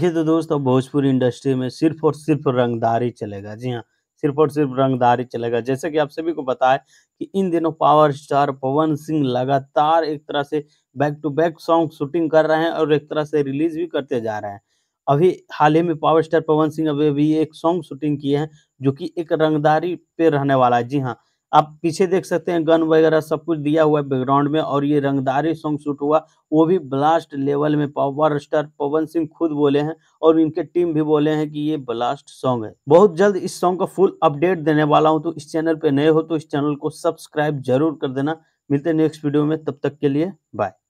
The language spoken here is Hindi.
देखिए तो दोस्तों भोजपुरी इंडस्ट्री में सिर्फ और सिर्फ रंगदारी चलेगा जी हाँ सिर्फ और सिर्फ रंगदारी चलेगा जैसे कि आप सभी को है कि इन दिनों पावर स्टार पवन सिंह लगातार एक तरह से back to back song shooting कर रहे हैं और एक तरह से रिलीज भी करते जा रहे हैं अभी हाल ही में पावर स्टार पवन सिंह अभी अभी एक सॉन्ग शूटिंग किए हैं जो कि एक रंगदारी पे रहने वाला है जी हाँ आप पीछे देख सकते हैं गन वगैरह सब कुछ दिया हुआ है बैकग्राउंड में और ये रंगदारी सॉन्ग शूट हुआ वो भी ब्लास्ट लेवल में पावर स्टार पवन सिंह खुद बोले हैं और इनके टीम भी बोले हैं कि ये ब्लास्ट सॉन्ग है बहुत जल्द इस सॉन्ग का फुल अपडेट देने वाला हूँ तो इस चैनल पे नए हो तो इस चैनल को सब्सक्राइब जरूर कर देना मिलते हैं नेक्स्ट वीडियो में तब तक के लिए बाय